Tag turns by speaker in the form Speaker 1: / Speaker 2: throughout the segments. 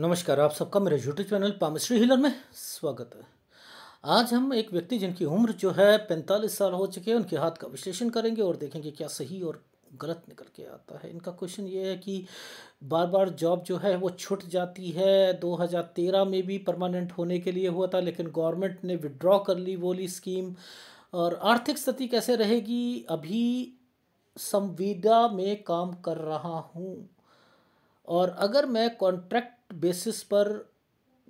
Speaker 1: नमस्कार आप सबका मेरे यूट्यूब चैनल पामश्री हिलर में स्वागत है आज हम एक व्यक्ति जिनकी उम्र जो है पैंतालीस साल हो चुके हैं उनके हाथ का विश्लेषण करेंगे और देखेंगे क्या सही और गलत निकल के आता है इनका क्वेश्चन ये है कि बार बार जॉब जो है वो छूट जाती है 2013 में भी परमानेंट होने के लिए हुआ था लेकिन गवर्नमेंट ने विड्रॉ कर ली बोली स्कीम और आर्थिक स्थिति कैसे रहेगी अभी संविदा में काम कर रहा हूँ और अगर मैं कॉन्ट्रैक्ट बेसिस पर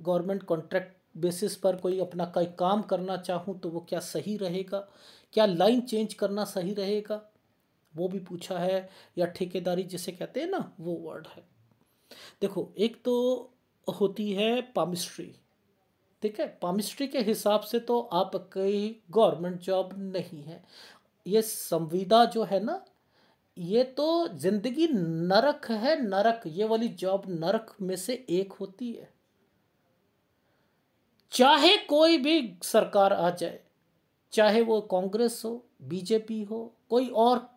Speaker 1: गवर्नमेंट कॉन्ट्रैक्ट बेसिस पर कोई अपना कोई काम करना चाहूँ तो वो क्या सही रहेगा क्या लाइन चेंज करना सही रहेगा वो भी पूछा है या ठेकेदारी जिसे कहते हैं ना वो वर्ड है देखो एक तो होती है पामिस्ट्री ठीक है पामिस्ट्री के हिसाब से तो आप कई गवर्नमेंट जॉब नहीं है ये संविदा जो है ना ये तो जिंदगी नरक है नरक ये वाली जॉब नरक में से एक होती है चाहे कोई भी सरकार आ जाए चाहे वो कांग्रेस हो बीजेपी हो कोई और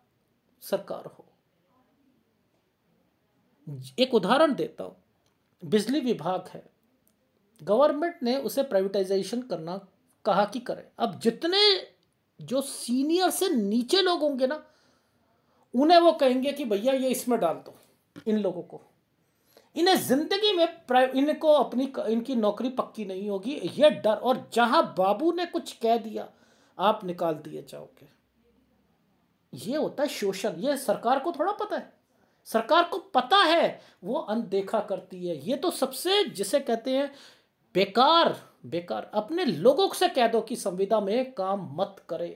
Speaker 1: सरकार हो एक उदाहरण देता हूं बिजली विभाग है गवर्नमेंट ने उसे प्राइवेटाइजेशन करना कहा कि करें अब जितने जो सीनियर से नीचे लोग होंगे ना उन्हें वो कहेंगे कि भैया ये इसमें डाल दो इन लोगों को इन्हें ज़िंदगी में इनको अपनी इनकी नौकरी पक्की नहीं होगी ये डर और जहां बाबू ने कुछ कह दिया आप निकाल दिए जाओगे ये होता है शोषण ये सरकार को थोड़ा पता है सरकार को पता है वो अनदेखा करती है ये तो सबसे जिसे कहते हैं बेकार बेकार अपने लोगों से कह दो कि संविदा में काम मत करें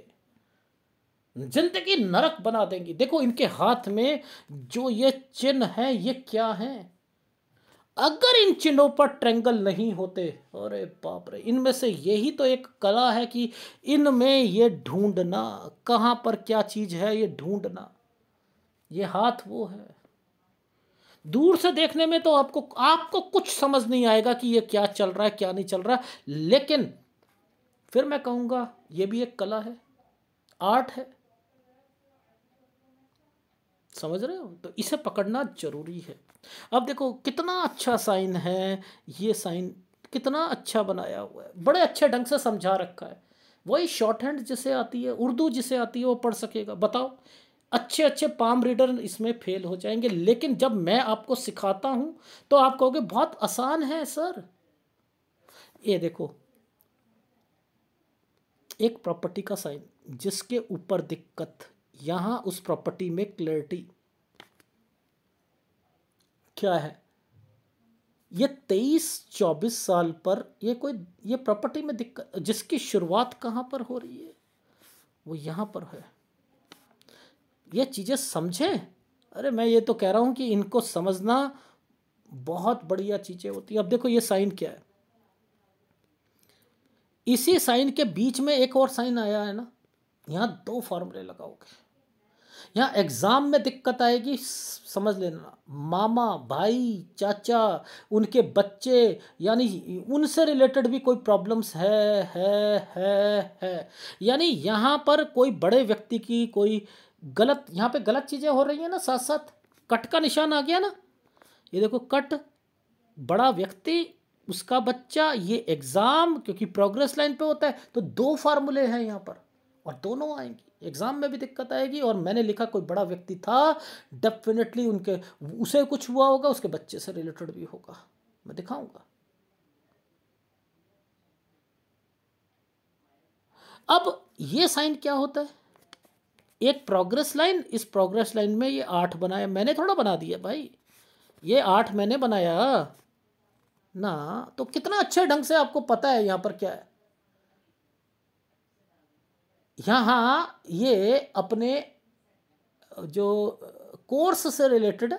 Speaker 1: जिंदगी नरक बना देंगी देखो इनके हाथ में जो ये चिन्ह है ये क्या है अगर इन चिन्हों पर ट्रेंगल नहीं होते अरे बाप रे इनमें से यही तो एक कला है कि इनमें ये ढूंढना कहाँ पर क्या चीज़ है ये ढूंढना ये हाथ वो है दूर से देखने में तो आपको आपको कुछ समझ नहीं आएगा कि ये क्या चल रहा है क्या नहीं चल रहा है लेकिन फिर मैं कहूँगा ये भी एक कला है आर्ट है समझ रहे हो तो इसे पकड़ना जरूरी है अब देखो कितना अच्छा साइन है ये साइन कितना अच्छा बनाया हुआ है बड़े अच्छे ढंग से समझा रखा है वही शॉर्ट हैंड जिसे आती है उर्दू जिसे आती है वो पढ़ सकेगा बताओ अच्छे अच्छे पाम रीडर इसमें फेल हो जाएंगे लेकिन जब मैं आपको सिखाता हूँ तो आप कहोगे बहुत आसान है सर ये देखो एक प्रॉपर्टी का साइन जिसके ऊपर दिक्कत यहां उस प्रॉपर्टी में क्लैरिटी क्या है ये तेईस चौबीस साल पर ये कोई ये प्रॉपर्टी में दिक्कत जिसकी शुरुआत कहां पर हो रही है वो यहां पर है ये चीज़ें समझे अरे मैं ये तो कह रहा हूं कि इनको समझना बहुत बढ़िया चीज़ें होती है अब देखो ये साइन क्या है इसी साइन के बीच में एक और साइन आया है ना यहां दो फॉर्मूले लगाओगे यहाँ एग्ज़ाम में दिक्कत आएगी समझ लेना मामा भाई चाचा उनके बच्चे यानी उनसे रिलेटेड भी कोई प्रॉब्लम्स है है है है यानी यहाँ पर कोई बड़े व्यक्ति की कोई गलत यहाँ पे गलत चीज़ें हो रही हैं ना साथ साथ कट का निशान आ गया ना ये देखो कट बड़ा व्यक्ति उसका बच्चा ये एग्ज़ाम क्योंकि प्रोग्रेस लाइन पे होता है तो दो फार्मूले हैं यहाँ पर और दोनों आएंगी एग्ज़ाम में भी दिक्कत आएगी और मैंने लिखा कोई बड़ा व्यक्ति था डेफिनेटली उनके उसे कुछ हुआ होगा उसके बच्चे से रिलेटेड भी होगा मैं दिखाऊंगा अब ये साइन क्या होता है एक प्रोग्रेस लाइन इस प्रोग्रेस लाइन में ये आठ बनाया मैंने थोड़ा बना दिया भाई ये आठ मैंने बनाया ना तो कितना अच्छे ढंग से आपको पता है यहां पर क्या है यहाँ ये अपने जो कोर्स से रिलेटेड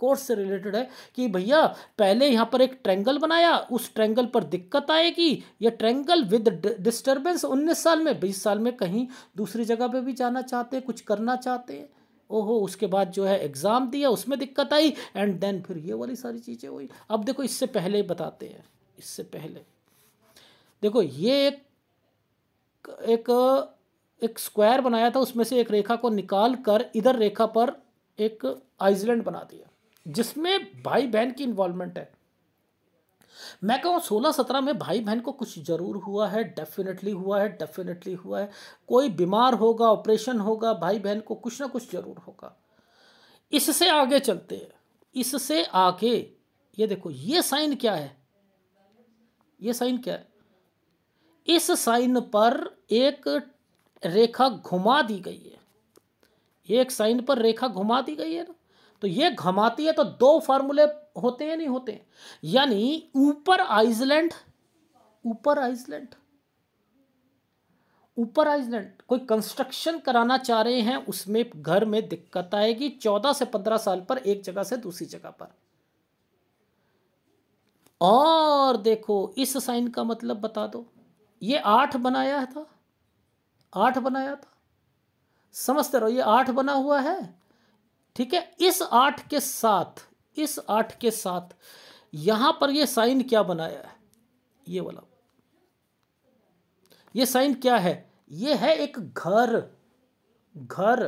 Speaker 1: कोर्स से रिलेटेड है कि भैया पहले यहाँ पर एक ट्रेंगल बनाया उस ट्रेंगल पर दिक्कत आएगी या ट्रेंगल विद डिस्टर्बेंस उन्नीस साल में बीस साल में कहीं दूसरी जगह पे भी जाना चाहते हैं कुछ करना चाहते हैं ओहो उसके बाद जो है एग्ज़ाम दिया उसमें दिक्कत आई एंड देन फिर ये वाली सारी चीज़ें हुई अब देखो इससे पहले बताते हैं इससे पहले देखो ये एक एक एक स्क्वायर बनाया था उसमें से एक रेखा को निकाल कर इधर रेखा पर एक आइसलैंड बना दिया जिसमें भाई बहन की इन्वॉल्वमेंट है मैं कहूँ सोलह सत्रह में भाई बहन को कुछ ज़रूर हुआ है डेफिनेटली हुआ है डेफिनेटली हुआ है कोई बीमार होगा ऑपरेशन होगा भाई बहन को कुछ ना कुछ ज़रूर होगा इससे आगे चलते हैं इससे आगे ये देखो ये साइन क्या है ये साइन क्या है इस साइन पर एक रेखा घुमा दी गई है एक साइन पर रेखा घुमा दी गई है ना तो ये घुमाती है तो दो फार्मूले होते हैं नहीं होते यानी ऊपर आइसलैंड ऊपर आइसलैंड ऊपर आइसलैंड कोई कंस्ट्रक्शन कराना चाह रहे हैं उसमें घर में दिक्कत आएगी चौदह से पंद्रह साल पर एक जगह से दूसरी जगह पर और देखो इस साइन का मतलब बता दो ये आठ बनाया था आठ बनाया था समझते रहो ये आठ बना हुआ है ठीक है इस आठ के साथ इस आठ के साथ यहां पर ये साइन क्या बनाया है ये वाला ये साइन क्या है ये है एक घर घर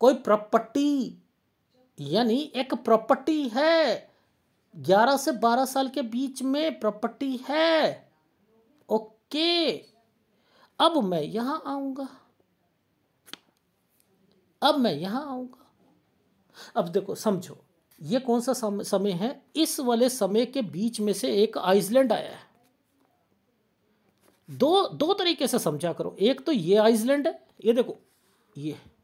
Speaker 1: कोई प्रॉपर्टी यानी एक प्रॉपर्टी है ग्यारह से बारह साल के बीच में प्रॉपर्टी है ओके अब मैं यहां आऊंगा अब मैं यहां आऊंगा अब देखो समझो ये कौन सा समय है इस वाले समय के बीच में से एक आइसलैंड आया है दो दो तरीके से समझा करो एक तो ये आइसलैंड है ये देखो ये है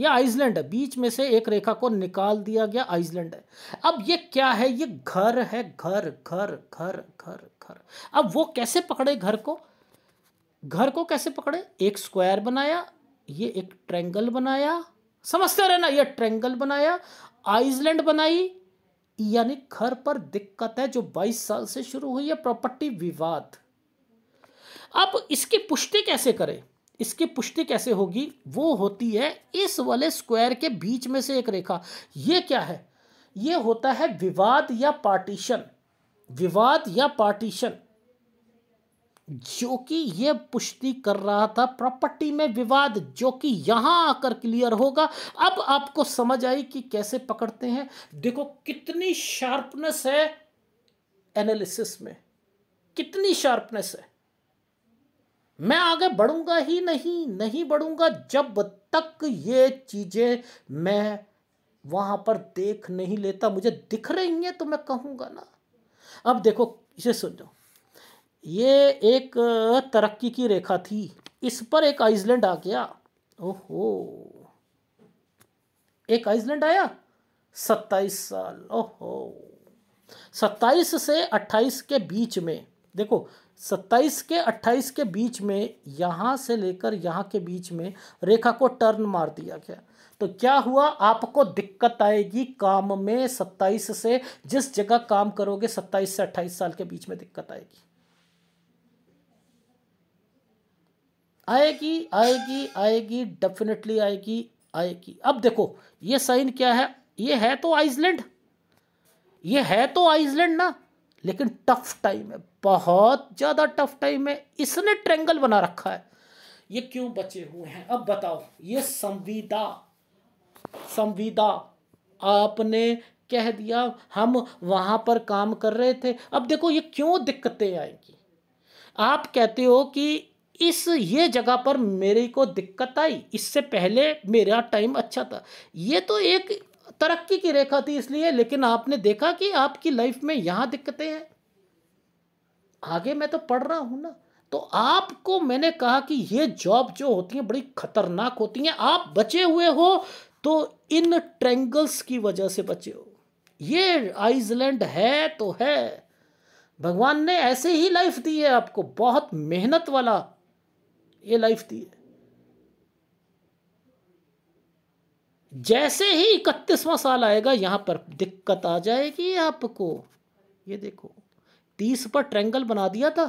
Speaker 1: ये आइसलैंड है बीच में से एक रेखा को निकाल दिया गया आइसलैंड है अब ये क्या है ये घर है घर घर घर घर घर अब वो कैसे पकड़े घर को घर को कैसे पकड़े एक स्क्वायर बनाया ये एक ट्रेंगल बनाया समझते रहे ना ये ट्रेंगल बनाया आइसलैंड बनाई यानी घर पर दिक्कत है जो 22 साल से शुरू हुई है प्रॉपर्टी विवाद अब इसकी पुष्टि कैसे करें इसकी पुष्टि कैसे होगी वो होती है इस वाले स्क्वायर के बीच में से एक रेखा ये क्या है ये होता है विवाद या पार्टीशन विवाद या पार्टीशन जो कि ये पुष्टि कर रहा था प्रॉपर्टी में विवाद जो कि यहां आकर क्लियर होगा अब आपको समझ आई कि कैसे पकड़ते हैं देखो कितनी शार्पनेस है एनालिसिस में कितनी शार्पनेस है मैं आगे बढ़ूंगा ही नहीं नहीं बढ़ूंगा जब तक ये चीज़ें मैं वहां पर देख नहीं लेता मुझे दिख रही हैं तो मैं कहूंगा ना अब देखो इसे लो ये एक तरक्की की रेखा थी इस पर एक आइसलैंड आ गया ओहो एक आइसलैंड आया सत्ताईस साल ओहो सत्ताईस से अट्ठाईस के बीच में देखो सत्ताईस के अट्ठाईस के बीच में यहाँ से लेकर यहाँ के बीच में रेखा को टर्न मार दिया गया तो क्या हुआ आपको दिक्कत आएगी काम में सत्ताईस से जिस जगह काम करोगे सत्ताईस से अट्ठाईस साल के बीच में दिक्कत आएगी आएगी आएगी आएगी डेफिनेटली आएगी आएगी अब देखो ये साइन क्या है ये है तो आइसलैंड ये है तो आइसलैंड ना लेकिन टफ टाइम है बहुत ज़्यादा टफ टाइम है इसने ट्रेंगल बना रखा है ये क्यों बचे हुए हैं अब बताओ ये संविदा संविदा आपने कह दिया हम वहाँ पर काम कर रहे थे अब देखो ये क्यों दिक्कतें आएंगी आप कहते हो कि इस ये जगह पर मेरे को दिक्कत आई इससे पहले मेरा टाइम अच्छा था ये तो एक तरक्की की रेखा थी इसलिए लेकिन आपने देखा कि आपकी लाइफ में यहां दिक्कतें हैं आगे मैं तो पढ़ रहा हूं ना तो आपको मैंने कहा कि ये जॉब जो होती है बड़ी खतरनाक होती है आप बचे हुए हो तो इन ट्रेंगल्स की वजह से बचे हो ये आइसलैंड है तो है भगवान ने ऐसे ही लाइफ दी है आपको बहुत मेहनत वाला ये लाइफ दी है जैसे ही इकतीसवा साल आएगा यहां पर दिक्कत आ जाएगी आपको ये देखो तीस पर ट्रेंगल बना दिया था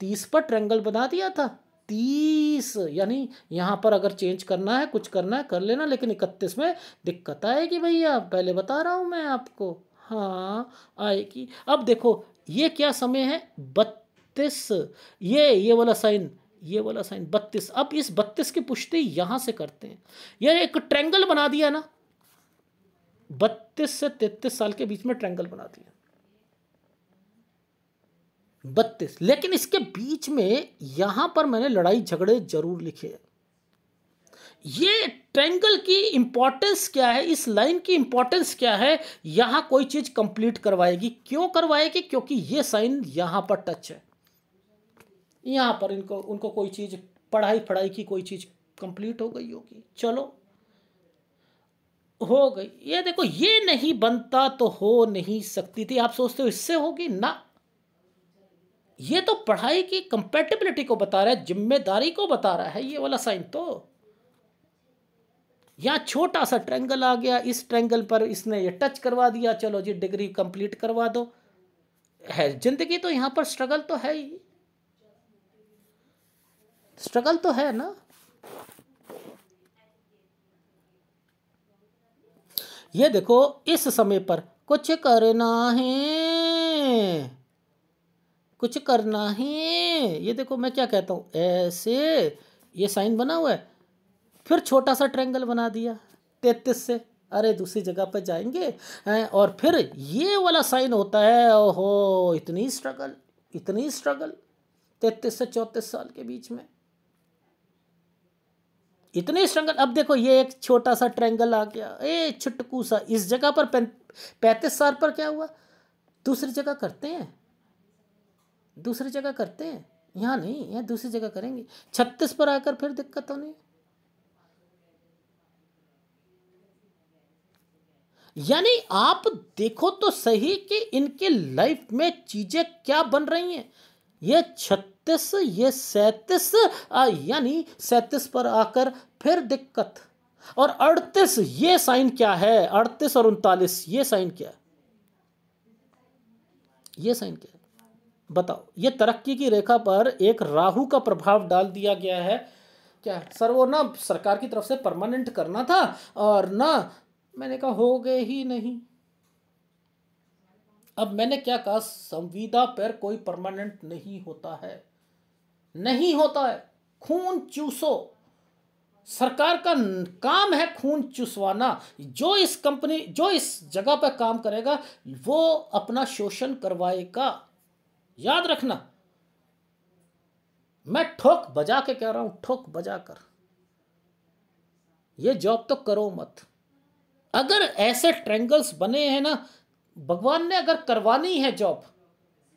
Speaker 1: तीस पर ट्रेंगल बना दिया था तीस यानी यहां पर अगर चेंज करना है कुछ करना है कर लेना लेकिन इकतीस में दिक्कत आएगी भैया पहले बता रहा हूं मैं आपको हाँ आएगी अब देखो ये क्या समय है बत्तीस ये ये वाला साइन ये वाला साइन बत्तीस अब इस बत्तीस की पुष्टि यहां से करते हैं यह एक ट्रेंगल बना दिया ना बत्तीस से तैतीस साल के बीच में ट्रेंगल बना दिया बत्तीस लेकिन इसके बीच में यहां पर मैंने लड़ाई झगड़े जरूर लिखे ये ट्रेंगल की इंपॉर्टेंस क्या है इस लाइन की इंपॉर्टेंस क्या है यहां कोई चीज़ कंप्लीट करवाएगी क्यों करवाएगी क्योंकि ये साइन यहां पर टच है यहाँ पर इनको उनको कोई चीज़ पढ़ाई पढ़ाई की कोई चीज़ कंप्लीट हो गई होगी चलो हो गई ये देखो ये नहीं बनता तो हो नहीं सकती थी आप सोचते हो इससे होगी ना ये तो पढ़ाई की कंपेटेबिलिटी को बता रहा है जिम्मेदारी को बता रहा है ये वाला साइन तो यहाँ छोटा सा ट्रेंगल आ गया इस ट्रेंगल पर इसने ये टच करवा दिया चलो जी डिग्री कंप्लीट करवा दो है जिंदगी तो यहाँ पर स्ट्रगल तो है ही स्ट्रगल तो है ना ये देखो इस समय पर कुछ करना है कुछ करना है ये देखो मैं क्या कहता हूं ऐसे ये साइन बना हुआ है फिर छोटा सा ट्रेंगल बना दिया तैतीस से अरे दूसरी जगह पर जाएंगे और फिर ये वाला साइन होता है ओहो इतनी स्ट्रगल इतनी स्ट्रगल तैतीस से चौंतीस साल के बीच में इतने स्ट्रगल अब देखो ये एक छोटा सा ट्रैंगल आ गया ए छुटकू सा इस जगह पर पैंतीस साल पर क्या हुआ दूसरी जगह करते हैं दूसरी जगह करते हैं यहाँ नहीं यहाँ दूसरी जगह करेंगे छत्तीस पर आकर फिर दिक्कत तो होनी यानी आप देखो तो सही कि इनके लाइफ में चीज़ें क्या बन रही हैं ये छत सैतीस ये सैतीस यानी सैतीस पर आकर फिर दिक्कत और अड़तीस ये साइन क्या है अड़तीस और उनतालीस ये साइन क्या है ये साइन क्या है बताओ ये तरक्की की रेखा पर एक राहु का प्रभाव डाल दिया गया है क्या सर वो ना सरकार की तरफ से परमानेंट करना था और ना मैंने कहा हो गए ही नहीं अब मैंने क्या कहा संविदा पर कोई परमानेंट नहीं होता है नहीं होता है खून चूसो सरकार का काम है खून चुसवाना जो इस कंपनी जो इस जगह पर काम करेगा वो अपना शोषण करवाएगा याद रखना मैं ठोक बजा के कह रहा हूं ठोक बजा कर ये जॉब तो करो मत अगर ऐसे ट्रैंगल्स बने हैं ना भगवान ने अगर करवानी है जॉब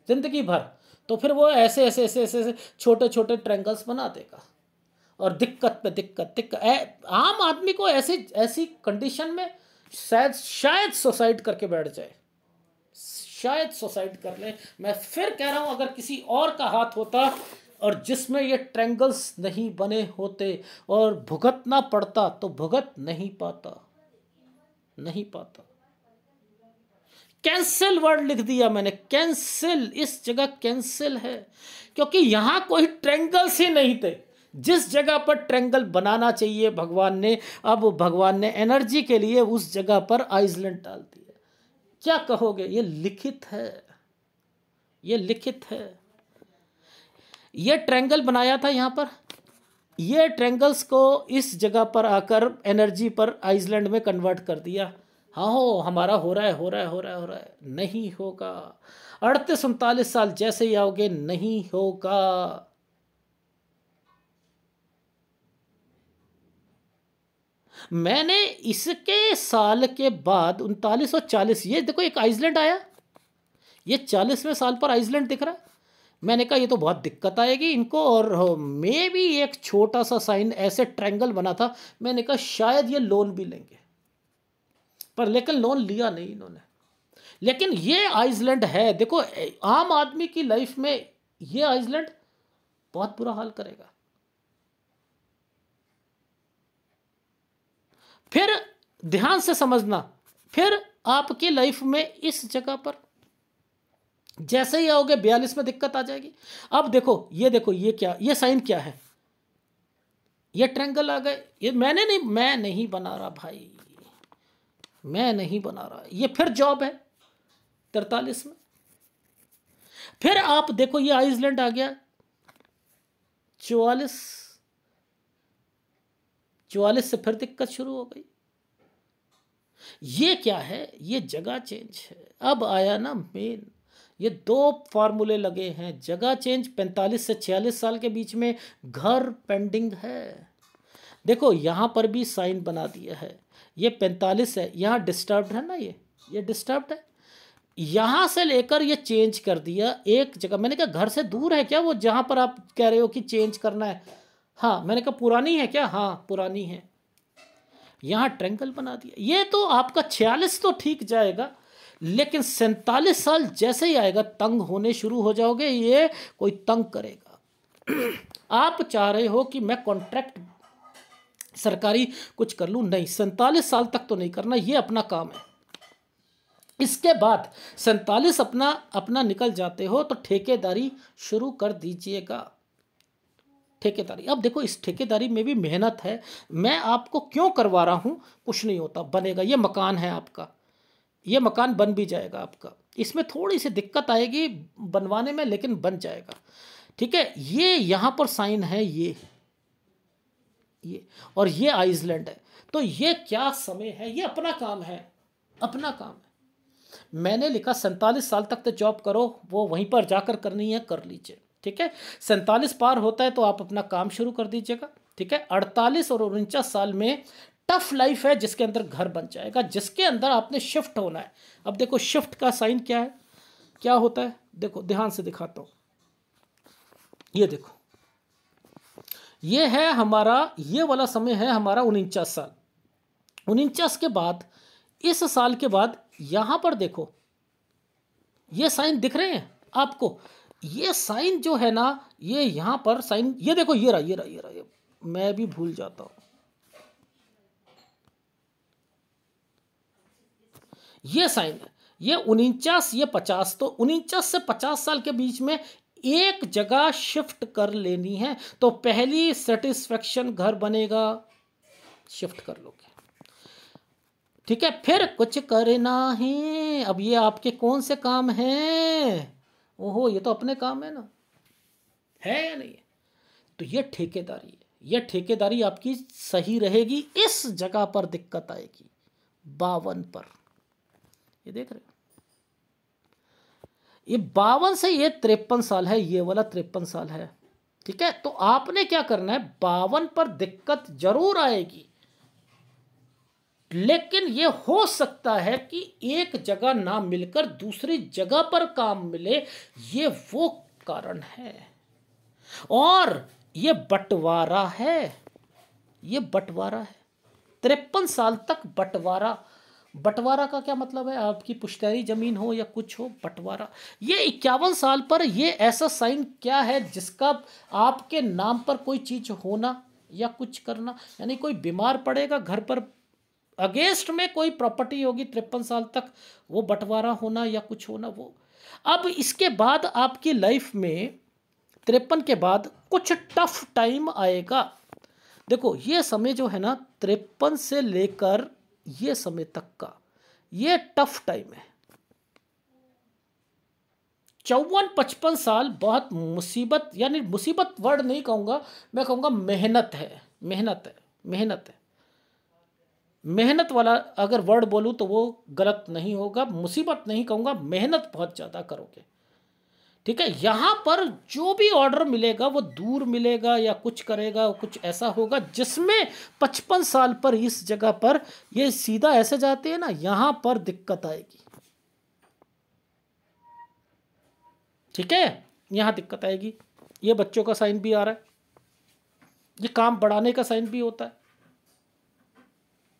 Speaker 1: जिंदगी भर तो फिर वो ऐसे ऐसे ऐसे ऐसे ऐसे छोटे छोटे ट्रैंगल्स बना देगा और दिक्कत पे दिक्कत दिक्कत आम आदमी को ऐसी ऐसी कंडीशन में शायद शायद सुसाइड करके बैठ जाए शायद सुसाइड कर ले मैं फिर कह रहा हूँ अगर किसी और का हाथ होता और जिसमें ये ट्रेंगल्स नहीं बने होते और भुगतना पड़ता तो भुगत नहीं पाता नहीं पाता कैंसिल वर्ड लिख दिया मैंने कैंसिल इस जगह कैंसिल है क्योंकि यहां कोई ट्रेंगल्स ही नहीं थे जिस जगह पर ट्रेंगल बनाना चाहिए भगवान ने अब भगवान ने एनर्जी के लिए उस जगह पर आइसलैंड डाल दिया क्या कहोगे ये लिखित है ये लिखित है ये ट्रेंगल बनाया था यहां पर ये ट्रेंगल्स को इस जगह पर आकर एनर्जी पर आइसलैंड में कन्वर्ट कर दिया हाँ हो हमारा हो रहा है हो रहा है हो रहा है हो रहा है नहीं होगा अड़तीस उनतालीस साल जैसे ही आओगे नहीं होगा मैंने इसके साल के बाद उनतालीस और चालीस ये देखो एक आइसलैंड आया ये चालीसवें साल पर आइसलैंड दिख रहा है मैंने कहा ये तो बहुत दिक्कत आएगी इनको और मे भी एक छोटा सा साइन ऐसे ट्रैंगल बना था मैंने कहा शायद ये लोन भी लेंगे पर लेकिन लोन लिया नहीं इन्होंने लेकिन ये आइसलैंड है देखो आम आदमी की लाइफ में ये आइसलैंड बहुत बुरा हाल करेगा फिर ध्यान से समझना फिर आपकी लाइफ में इस जगह पर जैसे ही आओगे बयालीस में दिक्कत आ जाएगी अब देखो ये देखो ये क्या ये साइन क्या है ये ट्रेंगल आ गए ये मैंने नहीं मैं नहीं बना रहा भाई मैं नहीं बना रहा ये फिर जॉब है तिरतालीस में फिर आप देखो ये आइसलैंड आ गया चवालीस चौवालीस से फिर दिक्कत शुरू हो गई ये क्या है ये जगह चेंज है अब आया ना मेन ये दो फार्मूले लगे हैं जगह चेंज 45 से 46 साल के बीच में घर पेंडिंग है देखो यहां पर भी साइन बना दिया है ये पैंतालीस है यहाँ डिस्टर्ब है ना ये ये डिस्टर्ब है यहाँ से लेकर ये चेंज कर दिया एक जगह मैंने कहा घर से दूर है क्या वो जहाँ पर आप कह रहे हो कि चेंज करना है हाँ मैंने कहा पुरानी है क्या हाँ पुरानी है यहाँ ट्रेंगल बना दिया ये तो आपका छियालीस तो ठीक जाएगा लेकिन सैंतालीस साल जैसे ही आएगा तंग होने शुरू हो जाओगे ये कोई तंग करेगा आप चाह रहे हो कि मैं कॉन्ट्रैक्ट सरकारी कुछ कर लूँ नहीं सैंतालीस साल तक तो नहीं करना ये अपना काम है इसके बाद सैंतालीस अपना अपना निकल जाते हो तो ठेकेदारी शुरू कर दीजिएगा ठेकेदारी अब देखो इस ठेकेदारी में भी मेहनत है मैं आपको क्यों करवा रहा हूँ कुछ नहीं होता बनेगा ये मकान है आपका ये मकान बन भी जाएगा आपका इसमें थोड़ी सी दिक्कत आएगी बनवाने में लेकिन बन जाएगा ठीक है ये यहाँ पर साइन है ये ये और ये आइसलैंड है तो ये क्या समय है ये अपना काम है अपना काम है मैंने लिखा सैंतालीस साल तक तो जॉब करो वो वहीं पर जाकर करनी है कर लीजिए ठीक है सैंतालीस पार होता है तो आप अपना काम शुरू कर दीजिएगा ठीक है अड़तालीस और उनचास साल में टफ लाइफ है जिसके अंदर घर बन जाएगा जिसके अंदर आपने शिफ्ट होना है अब देखो शिफ्ट का साइन क्या है क्या होता है देखो ध्यान से दिखाता हूँ ये देखो ये है हमारा ये वाला समय है हमारा उनचास साल उनचास के बाद इस साल के बाद यहां पर देखो ये साइन दिख रहे हैं आपको ये साइन जो है ना ये यहां पर साइन ये देखो ये रहा ये रहा ये रहा ये मैं भी भूल जाता हूं ये साइन है ये उनचास ये पचास तो उनचास से पचास साल के बीच में एक जगह शिफ्ट कर लेनी है तो पहली सेटिस्फेक्शन घर बनेगा शिफ्ट कर लोगे ठीक है फिर कुछ करना है अब ये आपके कौन से काम हैं ओहो ये तो अपने काम है ना है या नहीं तो ये ठेकेदारी है ये ठेकेदारी आपकी सही रहेगी इस जगह पर दिक्कत आएगी बावन पर ये देख रहे हो ये बावन से ये तिरपन साल है ये वाला तिरपन साल है ठीक है तो आपने क्या करना है बावन पर दिक्कत जरूर आएगी लेकिन ये हो सकता है कि एक जगह ना मिलकर दूसरी जगह पर काम मिले ये वो कारण है और ये बंटवारा है ये बंटवारा है तिरपन साल तक बंटवारा बंटवारा का क्या मतलब है आपकी पुश्तैनी ज़मीन हो या कुछ हो बंटवारा ये इक्यावन साल पर ये ऐसा साइन क्या है जिसका आपके नाम पर कोई चीज़ होना या कुछ करना यानी कोई बीमार पड़ेगा घर पर अगेंस्ट में कोई प्रॉपर्टी होगी तिरपन साल तक वो बंटवारा होना या कुछ होना वो अब इसके बाद आपकी लाइफ में तिरपन के बाद कुछ टफ टाइम आएगा देखो ये समय जो है ना तिरपन से लेकर ये समय तक का ये टफ टाइम है चौवन पचपन साल बहुत मुसीबत यानी मुसीबत वर्ड नहीं कहूंगा मैं कहूंगा मेहनत है मेहनत है मेहनत है मेहनत वाला अगर वर्ड बोलूं तो वो गलत नहीं होगा मुसीबत नहीं कहूंगा मेहनत बहुत ज़्यादा करोगे ठीक है यहाँ पर जो भी ऑर्डर मिलेगा वो दूर मिलेगा या कुछ करेगा कुछ ऐसा होगा जिसमें पचपन साल पर इस जगह पर ये सीधा ऐसे जाते हैं ना यहाँ पर दिक्कत आएगी ठीक है यहाँ दिक्कत आएगी ये बच्चों का साइन भी आ रहा है ये काम बढ़ाने का साइन भी होता है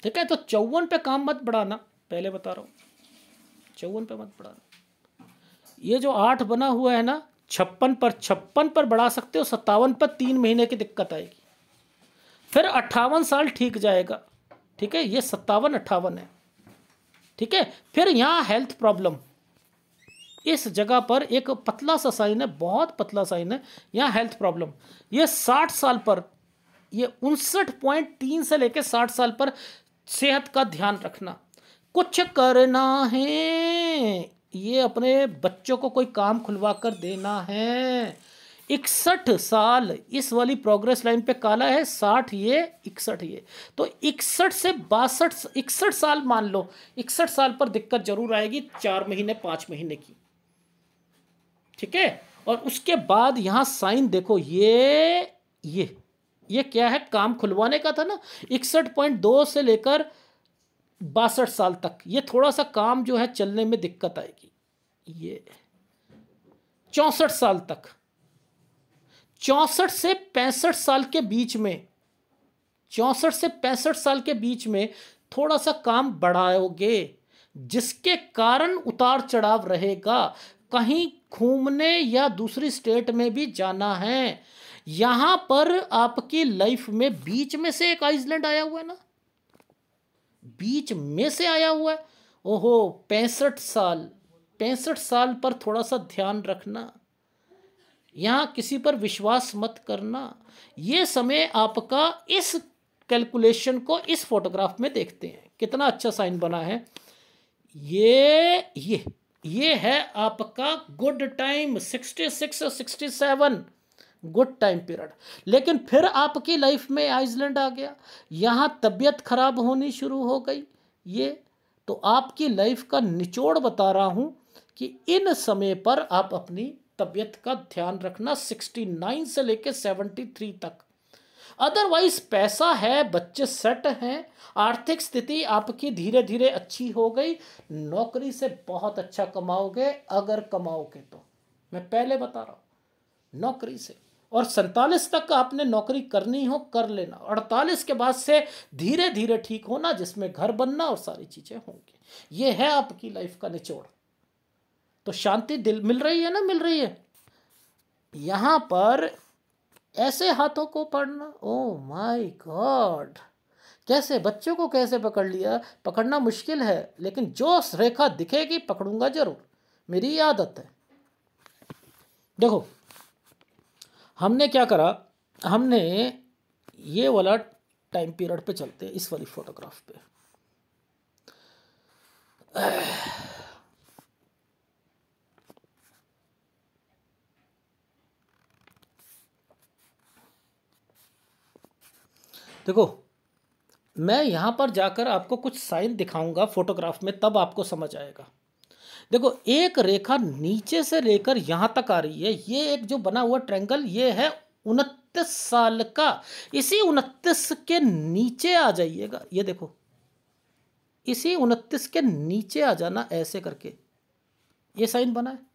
Speaker 1: ठीक है तो चौवन पे काम मत बढ़ाना पहले बता रहा हूँ चौवन पे मत बढ़ाना ये जो आठ बना हुआ है ना छप्पन पर छप्पन पर बढ़ा सकते हो सत्तावन पर तीन महीने की दिक्कत आएगी फिर अट्ठावन साल ठीक जाएगा ठीक है ये सत्तावन अट्ठावन है ठीक है फिर यहाँ हेल्थ प्रॉब्लम इस जगह पर एक पतला सा साइन है बहुत पतला साइन है यहाँ हेल्थ प्रॉब्लम ये साठ साल पर ये उनसठ पॉइंट तीन से लेकर साठ साल पर सेहत का ध्यान रखना कुछ करना है ये अपने बच्चों को कोई काम खुलवा कर देना है इकसठ साल इस वाली प्रोग्रेस लाइन पे काला है साठ ये इकसठ ये तो इकसठ से बासठ इकसठ साल मान लो इकसठ साल पर दिक्कत जरूर आएगी चार महीने पाँच महीने की ठीक है और उसके बाद यहाँ साइन देखो ये ये ये क्या है काम खुलवाने का था ना इकसठ पॉइंट दो से लेकर बासठ साल तक ये थोड़ा सा काम जो है चलने में दिक्कत आएगी ये चौंसठ साल तक चौंसठ से पैंसठ साल के बीच में चौंसठ से पैंसठ साल के बीच में थोड़ा सा काम बढ़ाओगे जिसके कारण उतार चढ़ाव रहेगा कहीं घूमने या दूसरी स्टेट में भी जाना है यहाँ पर आपकी लाइफ में बीच में से एक आइसलैंड आया हुआ है ना बीच में से आया हुआ है ओहो पैंसठ साल पैंसठ साल पर थोड़ा सा ध्यान रखना यहाँ किसी पर विश्वास मत करना ये समय आपका इस कैलकुलेशन को इस फोटोग्राफ में देखते हैं कितना अच्छा साइन बना है ये ये ये है आपका good time sixty six sixty seven good time period लेकिन फिर आपकी लाइफ में आइसलैंड आ गया यहाँ तबीयत खराब होनी शुरू हो गई ये तो आपकी लाइफ का निचोड़ बता रहा हूँ कि इन समय पर आप अपनी तबीयत का ध्यान रखना सिक्सटी नाइन से लेकर सेवेंटी थ्री तक अदरवाइज पैसा है बच्चे सेट हैं आर्थिक स्थिति आपकी धीरे धीरे अच्छी हो गई नौकरी से बहुत अच्छा कमाओगे अगर कमाओगे तो मैं पहले बता रहा हूँ नौकरी से और सैंतालीस तक आपने नौकरी करनी हो कर लेना अड़तालीस के बाद से धीरे धीरे ठीक होना जिसमें घर बनना और सारी चीज़ें होंगी ये है आपकी लाइफ का निचोड़ तो शांति दिल मिल रही है ना मिल रही है यहां पर ऐसे हाथों को पढ़ना ओ माई गॉड कैसे बच्चों को कैसे पकड़ लिया पकड़ना मुश्किल है लेकिन जो रेखा दिखेगी पकड़ूंगा जरूर मेरी आदत है देखो हमने क्या करा हमने ये वाला टाइम पीरियड पे चलते हैं इस वाली फोटोग्राफ पे देखो मैं यहां पर जाकर आपको कुछ साइन दिखाऊंगा फोटोग्राफ में तब आपको समझ आएगा देखो एक रेखा नीचे से लेकर यहाँ तक आ रही है ये एक जो बना हुआ ट्रैंगल ये है उनतीस साल का इसी उनतीस के नीचे आ जाइएगा ये देखो इसी उनतीस के नीचे आ जाना ऐसे करके ये साइन बना है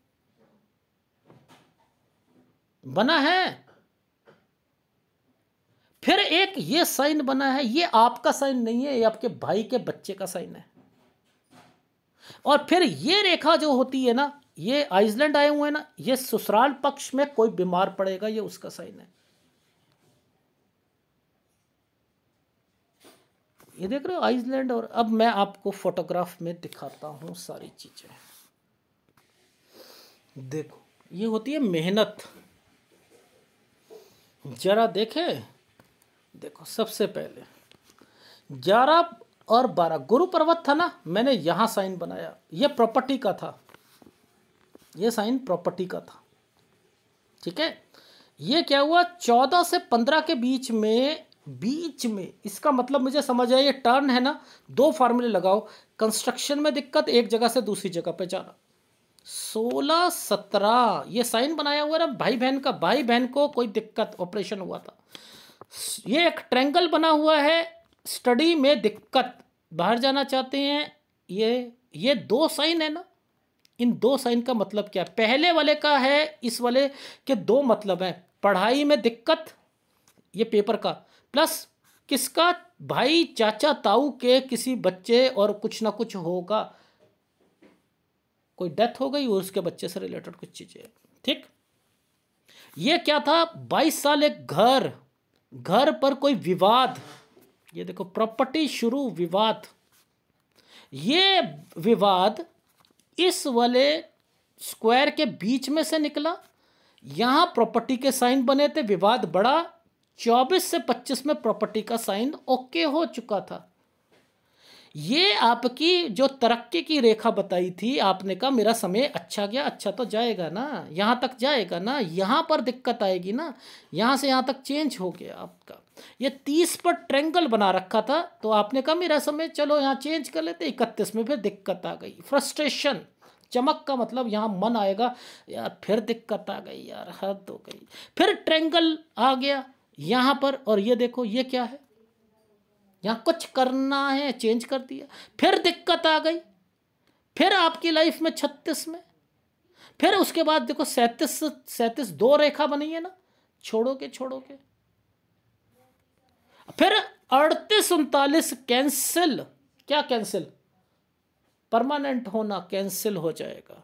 Speaker 1: बना है फिर एक ये साइन बना है ये आपका साइन नहीं है ये आपके भाई के बच्चे का साइन है और फिर ये रेखा जो होती है ना ये आइसलैंड आए हुए हैं ना ये ससुराल पक्ष में कोई बीमार पड़ेगा ये उसका साइन है ये देख रहे हो आइसलैंड और अब मैं आपको फोटोग्राफ में दिखाता हूं सारी चीज़ें देखो ये होती है मेहनत जरा देखे देखो सबसे पहले ग्यारह और बारह गुरु पर्वत था ना मैंने यहां साइन बनाया ये प्रॉपर्टी का था ये साइन प्रॉपर्टी का था ठीक है ये क्या हुआ चौदह से पंद्रह के बीच में बीच में इसका मतलब मुझे समझ आया ये टर्न है ना दो फार्मूले लगाओ कंस्ट्रक्शन में दिक्कत एक जगह से दूसरी जगह पे जाना सोलह सत्रह ये साइन बनाया हुआ है भाई बहन का भाई बहन को कोई दिक्कत ऑपरेशन हुआ था ये एक ट्रेंगल बना हुआ है स्टडी में दिक्कत बाहर जाना चाहते हैं ये ये दो साइन है ना इन दो साइन का मतलब क्या है पहले वाले का है इस वाले के दो मतलब हैं पढ़ाई में दिक्कत ये पेपर का प्लस किसका भाई चाचा ताऊ के किसी बच्चे और कुछ ना कुछ होगा कोई डेथ हो गई और उसके बच्चे से रिलेटेड कुछ चीज़ें ठीक ये क्या था बाईस साल एक घर घर पर कोई विवाद ये देखो प्रॉपर्टी शुरू विवाद ये विवाद इस वाले स्क्वायर के बीच में से निकला यहाँ प्रॉपर्टी के साइन बने थे विवाद बड़ा 24 से 25 में प्रॉपर्टी का साइन ओके हो चुका था ये आपकी जो तरक्की की रेखा बताई थी आपने कहा मेरा समय अच्छा गया अच्छा तो जाएगा ना यहाँ तक जाएगा ना यहाँ पर दिक्कत आएगी ना यहाँ से यहाँ तक चेंज हो गया आपका ये तीस पर ट्रेंगल बना रखा था तो आपने कहा मेरा समय चलो यहाँ चेंज कर लेते इकतीस में फिर दिक्कत आ गई फ्रस्ट्रेशन चमक का मतलब यहाँ मन आएगा यार फिर दिक्कत आ गई यार हद हो गई फिर ट्रेंगल आ गया यहाँ पर और ये देखो ये क्या है यहाँ कुछ करना है चेंज कर दिया फिर दिक्कत आ गई फिर आपकी लाइफ में छत्तीस में फिर उसके बाद देखो सैंतीस सैंतीस दो रेखा बनी है ना छोड़ोगे छोड़ोगे फिर अड़तीस उनतालीस कैंसिल क्या कैंसिल परमानेंट होना कैंसिल हो जाएगा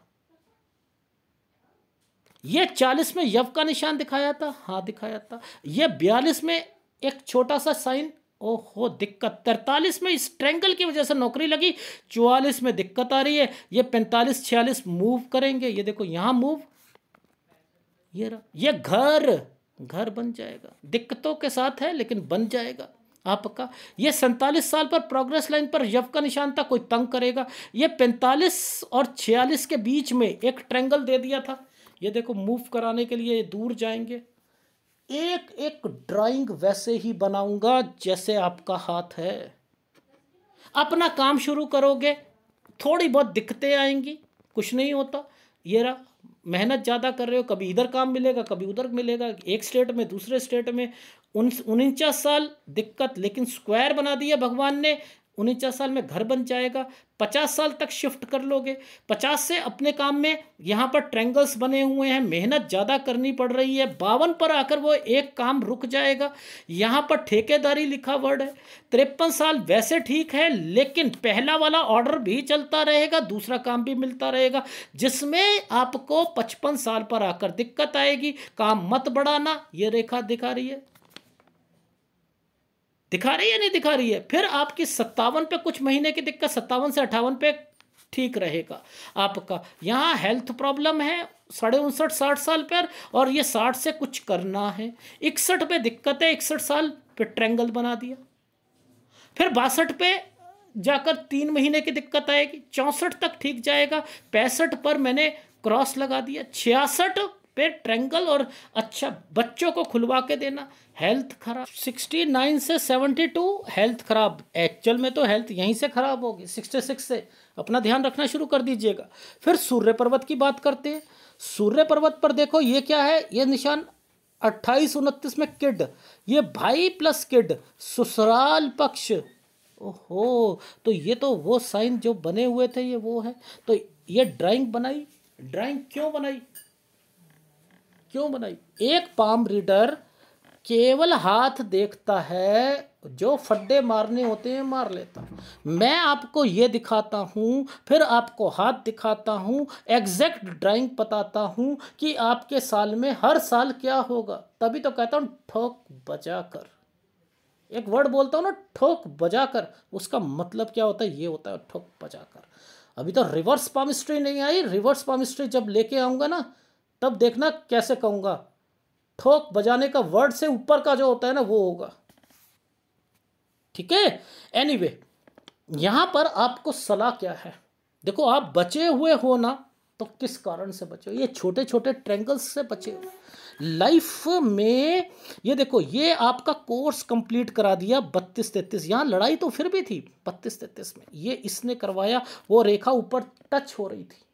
Speaker 1: ये चालीस में यव का निशान दिखाया था हाँ दिखाया था ये बयालीस में एक छोटा सा साइन ओहो दिक्कत तैतालीस में स्ट्रेंगल की वजह से नौकरी लगी चौवालीस में दिक्कत आ रही है ये पैंतालीस छियालीस मूव करेंगे ये देखो यहां मूव ये रहा ये घर घर बन जाएगा दिक्कतों के साथ है लेकिन बन जाएगा आपका ये सैंतालीस साल पर प्रोग्रेस लाइन पर यव का निशान था कोई तंग करेगा ये पैंतालीस और छियालीस के बीच में एक ट्रेंगल दे दिया था ये देखो मूव कराने के लिए दूर जाएंगे एक एक ड्राइंग वैसे ही बनाऊंगा जैसे आपका हाथ है अपना काम शुरू करोगे थोड़ी बहुत दिक्कतें आएंगी कुछ नहीं होता ये रहा मेहनत ज़्यादा कर रहे हो कभी इधर काम मिलेगा कभी उधर मिलेगा एक स्टेट में दूसरे स्टेट में उन उनचास साल दिक्कत लेकिन स्क्वायर बना दिया भगवान ने उनचास साल में घर बन जाएगा पचास साल तक शिफ्ट कर लोगे पचास से अपने काम में यहाँ पर ट्रैंगल्स बने हुए हैं मेहनत ज़्यादा करनी पड़ रही है बावन पर आकर वो एक काम रुक जाएगा यहाँ पर ठेकेदारी लिखा वर्ड है तिरपन साल वैसे ठीक है लेकिन पहला वाला ऑर्डर भी चलता रहेगा दूसरा काम भी मिलता रहेगा जिसमें आपको पचपन साल पर आकर दिक्कत आएगी काम मत बढ़ाना ये रेखा दिखा रही है दिखा रही है नहीं दिखा रही है फिर आपकी सत्तावन पे कुछ महीने की दिक्कत सत्तावन से अट्ठावन पे ठीक रहेगा आपका यहाँ हेल्थ प्रॉब्लम है साढ़े उनसठ साठ साल पर और ये साठ से कुछ करना है इकसठ पे दिक्कत है इकसठ साल पे ट्रेंगल बना दिया फिर बासठ पे जाकर तीन महीने की दिक्कत आएगी चौंसठ तक ठीक जाएगा पैंसठ पर मैंने क्रॉस लगा दिया छियासठ पे ट्रेंगल और अच्छा बच्चों को खुलवा के देना हेल्थ खराब 69 से 72 हेल्थ खराब एक्चुअल में तो हेल्थ यहीं से खराब होगी 66 से अपना ध्यान रखना शुरू कर दीजिएगा फिर सूर्य पर्वत की बात करते हैं सूर्य पर्वत पर देखो ये क्या है ये निशान अट्ठाईस उनतीस में किड ये भाई प्लस किड ससुराल पक्ष ओहो तो ये तो वो साइन जो बने हुए थे ये वो है तो ये ड्राइंग बनाई ड्राइंग क्यों बनाई क्यों बनाई एक पाम रीडर केवल हाथ देखता है जो फड्डे मारने होते हैं मार लेता मैं आपको ये दिखाता हूँ फिर आपको हाथ दिखाता हूँ एग्जैक्ट ड्राइंग बताता हूँ कि आपके साल में हर साल क्या होगा तभी तो कहता हूँ ठोक बजा कर एक वर्ड बोलता हूँ ना ठोक बजा कर उसका मतलब क्या होता है ये होता है ठोक बजा कर अभी तो रिवर्स पामिस्ट्री नहीं आई रिवर्स पामिस्ट्री जब लेके आऊँगा ना तब देखना कैसे कहूंगा ठोक बजाने का वर्ड से ऊपर का जो होता है ना वो होगा ठीक है एनीवे यहां पर आपको सलाह क्या है देखो आप बचे हुए हो ना तो किस कारण से बचे ये छोटे छोटे ट्रेंगल्स से बचे लाइफ में ये देखो ये आपका कोर्स कंप्लीट करा दिया बत्तीस तैतीस यहां लड़ाई तो फिर भी थी बत्तीस तैतीस में ये इसने करवाया वो रेखा ऊपर टच हो रही थी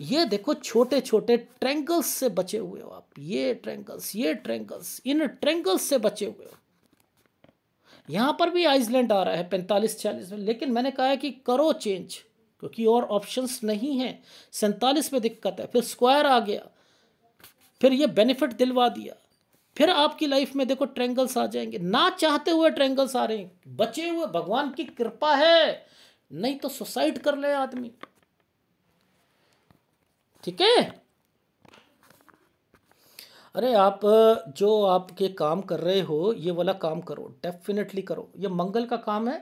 Speaker 1: ये देखो छोटे छोटे ट्रेंगल्स से बचे हुए हो आप ये ट्रेंगल्स ये ट्रेंगल्स इन ट्रेंगल्स से बचे हुए हो यहां पर भी आइसलैंड आ रहा है पैंतालीस चालीस में लेकिन मैंने कहा है कि करो चेंज क्योंकि और ऑप्शंस नहीं है सैंतालीस में दिक्कत है फिर स्क्वायर आ गया फिर ये बेनिफिट दिलवा दिया फिर आपकी लाइफ में देखो ट्रेंगल्स आ जाएंगे ना चाहते हुए ट्रेंगल्स आ रहे हैं बचे हुए भगवान की कृपा है नहीं तो सुसाइड कर ले आदमी ठीक है अरे आप जो आपके काम कर रहे हो ये वाला काम करो डेफिनेटली करो ये मंगल का काम है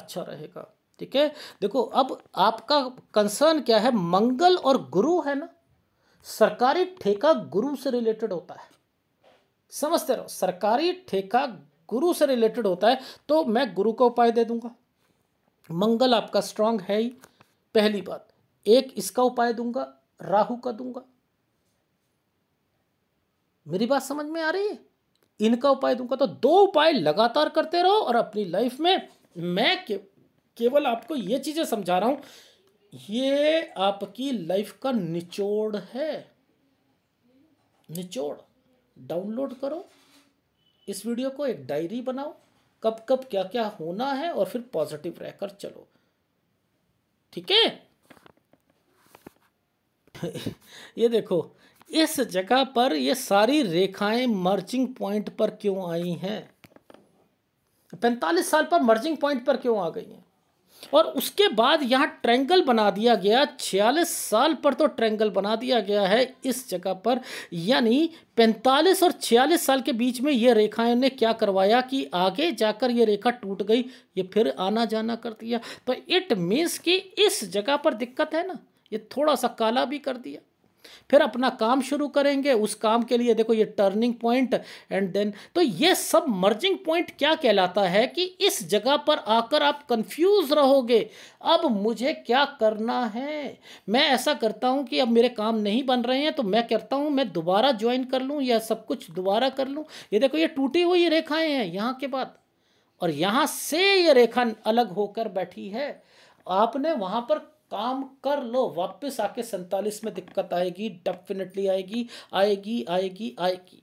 Speaker 1: अच्छा रहेगा ठीक है देखो अब आपका कंसर्न क्या है मंगल और गुरु है ना सरकारी ठेका गुरु से रिलेटेड होता है समझते रहो सरकारी ठेका गुरु से रिलेटेड होता है तो मैं गुरु का उपाय दे दूंगा मंगल आपका स्ट्रांग है ही पहली बात एक इसका उपाय दूंगा राहु का दूंगा मेरी बात समझ में आ रही है इनका उपाय दूंगा तो दो उपाय लगातार करते रहो और अपनी लाइफ में मैं के, केवल आपको ये चीज़ें समझा रहा हूं ये आपकी लाइफ का निचोड़ है निचोड़ डाउनलोड करो इस वीडियो को एक डायरी बनाओ कब कब क्या क्या होना है और फिर पॉजिटिव रहकर चलो ठीक है ये देखो इस जगह पर ये सारी रेखाएं मर्जिंग पॉइंट पर क्यों आई हैं पैंतालीस साल पर मर्जिंग पॉइंट पर क्यों आ गई हैं और उसके बाद यहाँ ट्रेंगल बना दिया गया छियालीस साल पर तो ट्रेंगल बना दिया गया है इस जगह पर यानी पैंतालीस और छियालीस साल के बीच में ये रेखाएं ने क्या करवाया कि आगे जाकर ये रेखा टूट गई ये फिर आना जाना कर दिया तो इट मीन्स कि इस जगह पर दिक्कत है ना ये थोड़ा सा काला भी कर दिया फिर अपना काम शुरू करेंगे उस काम के लिए देखो ये टर्निंग पॉइंट एंड देन तो ये सब मर्जिंग पॉइंट क्या कहलाता है कि इस जगह पर आकर आप कंफ्यूज रहोगे अब मुझे क्या करना है मैं ऐसा करता हूं कि अब मेरे काम नहीं बन रहे हैं तो मैं करता हूं मैं दोबारा ज्वाइन कर लूँ या सब कुछ दोबारा कर लूँ ये देखो ये टूटी हुई रेखाएं हैं यहाँ के बाद और यहां से ये रेखा अलग होकर बैठी है आपने वहां पर काम कर लो वापस आके सैंतालीस में दिक्कत आएगी डेफिनेटली आएगी आएगी आएगी आएगी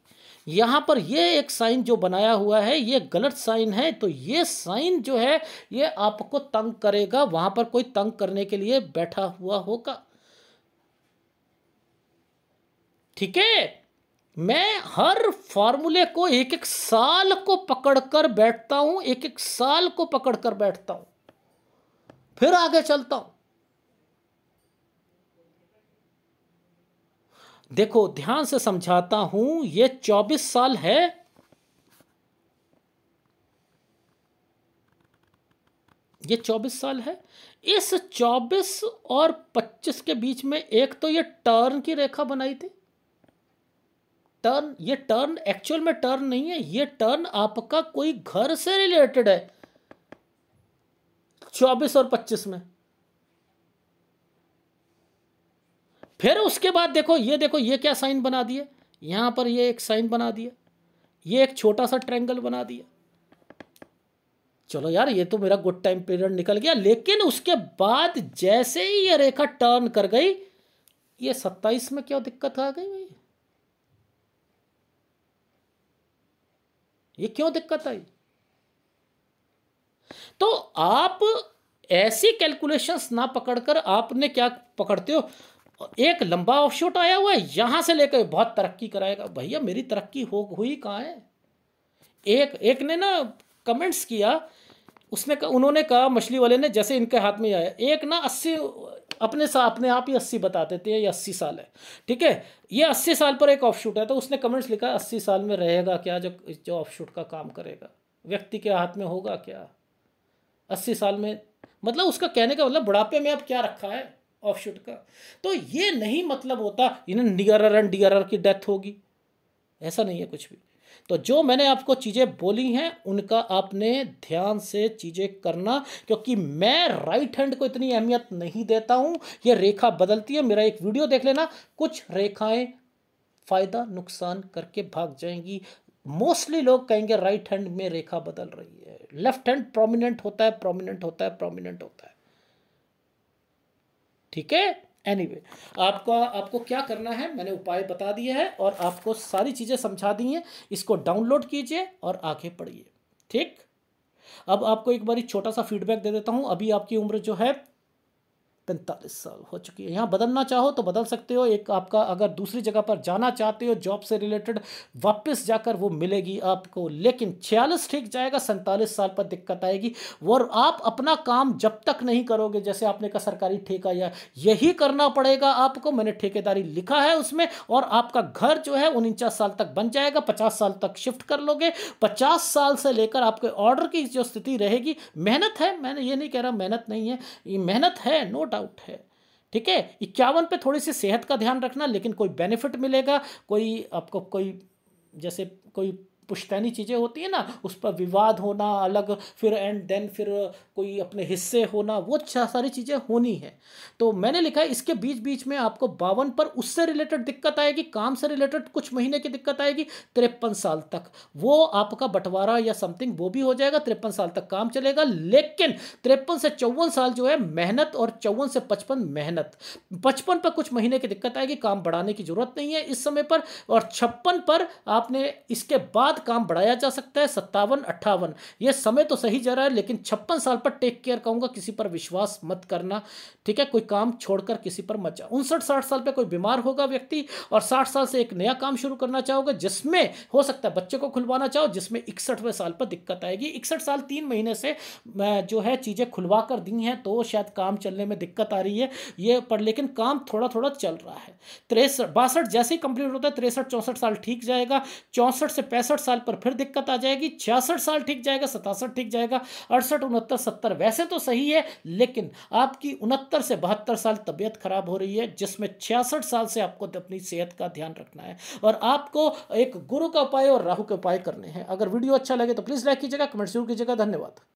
Speaker 1: यहाँ पर ये एक साइन जो बनाया हुआ है ये गलत साइन है तो ये साइन जो है ये आपको तंग करेगा वहाँ पर कोई तंग करने के लिए बैठा हुआ होगा ठीक है मैं हर फॉर्मूले को एक एक साल को पकड़कर बैठता हूं एक एक साल को पकड़कर बैठता हूं फिर आगे चलता हूं देखो ध्यान से समझाता हूं ये चौबीस साल है ये चौबीस साल है इस चौबीस और पच्चीस के बीच में एक तो ये टर्न की रेखा बनाई थी टर्न ये टर्न एक्चुअल में टर्न नहीं है ये टर्न आपका कोई घर से रिलेटेड है चौबीस और पच्चीस में फिर उसके बाद देखो ये देखो ये क्या साइन बना दिया यहां पर ये एक साइन बना दिया ये एक छोटा सा ट्रैंगल बना दिया चलो यार ये तो मेरा गुड टाइम पीरियड निकल गया लेकिन उसके बाद जैसे ही ये रेखा टर्न कर गई ये सत्ताईस में क्या दिक्कत आ गई भाई ये क्यों दिक्कत आई तो आप ऐसी कैलकुलेशंस ना पकड़कर आपने क्या पकड़ते हो एक लंबा ऑफशूट आया हुआ है यहाँ से लेकर बहुत तरक्की कराएगा भैया मेरी तरक्की हो हुई कहाँ है एक एक ने ना कमेंट्स किया उसने कहा उन्होंने कहा मछली वाले ने जैसे इनके हाथ में आया एक ना अस्सी अपने सा अपने आप ही अस्सी बता देते हैं ये अस्सी साल है ठीक है ये अस्सी साल पर एक ऑफ शूट है तो उसने कमेंट्स लिखा अस्सी साल में रहेगा क्या जो जो ऑफ शूट का काम करेगा व्यक्ति के हाथ में होगा क्या अस्सी साल में मतलब उसका कहने का मतलब बुढ़ापे में अब क्या रखा है ऑफशूट का तो ये नहीं मतलब होता इन्हें निगरर एंड डिगरर की डेथ होगी ऐसा नहीं है कुछ भी तो जो मैंने आपको चीज़ें बोली हैं उनका आपने ध्यान से चीज़ें करना क्योंकि मैं राइट हैंड को इतनी अहमियत नहीं देता हूँ ये रेखा बदलती है मेरा एक वीडियो देख लेना कुछ रेखाएं फ़ायदा नुकसान करके भाग जाएंगी मोस्टली लोग कहेंगे राइट हैंड में रेखा बदल रही है लेफ्ट हैंड प्रोमिनेंट होता है प्रोमिनेंट होता है प्रोमिनेंट होता है ठीक है एनी वे आपको आपको क्या करना है मैंने उपाय बता दिए हैं और आपको सारी चीज़ें समझा दी हैं इसको डाउनलोड कीजिए और आगे पढ़िए ठीक अब आपको एक बार छोटा सा फीडबैक दे देता हूँ अभी आपकी उम्र जो है पैंतालीस साल हो चुकी है यहाँ बदलना चाहो तो बदल सकते हो एक आपका अगर दूसरी जगह पर जाना चाहते हो जॉब से रिलेटेड वापस जाकर वो मिलेगी आपको लेकिन छियालीस ठीक जाएगा सैंतालीस साल पर दिक्कत आएगी और आप अपना काम जब तक नहीं करोगे जैसे आपने कहा सरकारी ठेका या यही करना पड़ेगा आपको मैंने ठेकेदारी लिखा है उसमें और आपका घर जो है उनचास साल तक बन जाएगा पचास साल तक शिफ्ट कर लोगे पचास साल से लेकर आपके ऑर्डर की जो स्थिति रहेगी मेहनत है मैंने ये नहीं कह रहा मेहनत नहीं है ये मेहनत है नोट आउट है ठीक है इक्यावन पे थोड़ी सी सेहत का ध्यान रखना लेकिन कोई बेनिफिट मिलेगा कोई आपको कोई जैसे कोई पुश्तैनी चीज़ें होती हैं ना उस पर विवाद होना अलग फिर एंड देन फिर कोई अपने हिस्से होना वो अच्छा सारी चीज़ें होनी है तो मैंने लिखा है इसके बीच बीच में आपको बावन पर उससे रिलेटेड दिक्कत आएगी काम से रिलेटेड कुछ महीने की दिक्कत आएगी तिरपन साल तक वो आपका बंटवारा या समथिंग वो भी हो जाएगा तिरपन साल तक काम चलेगा लेकिन तिरपन से चौवन साल जो है मेहनत और चौवन से पचपन मेहनत पचपन पर कुछ महीने की दिक्कत आएगी काम बढ़ाने की जरूरत नहीं है इस समय पर और छप्पन पर आपने इसके बाद बाद काम बढ़ाया जा सकता है सत्तावन अट्ठावन ये समय तो सही जा रहा है लेकिन छप्पन साल पर टेक केयर कहूंगा किसी पर विश्वास मत करना ठीक है कोई काम छोड़कर किसी पर मत जाओ उनसठ साठ साल पर कोई बीमार होगा व्यक्ति और साठ साल से एक नया काम शुरू करना चाहोगे जिसमें हो सकता है बच्चे को खुलवाना चाहो जिसमें इकसठवें साल पर दिक्कत आएगी इकसठ साल तीन महीने से जो है चीज़ें खुलवा कर दी हैं तो शायद काम चलने में दिक्कत आ रही है ये पर लेकिन काम थोड़ा थोड़ा चल रहा है तिरसठ बासठ जैसे ही कंप्लीट होता है तिरसठ चौंसठ साल ठीक जाएगा चौंसठ से पैंसठ साल पर फिर दिक्कत आ जाएगी छियासठ साल ठीक जाएगा सतासठ ठीक जाएगा अड़सठ उनहत्तर सत्तर वैसे तो सही है लेकिन आपकी उनहत्तर से बहत्तर साल तबीयत खराब हो रही है जिसमें छियासठ साल से आपको अपनी सेहत का ध्यान रखना है और आपको एक गुरु का उपाय और राहु के उपाय करने हैं अगर वीडियो अच्छा लगे तो प्लीज़ लाइक कीजिएगा कमेंट जरूर कीजिएगा धन्यवाद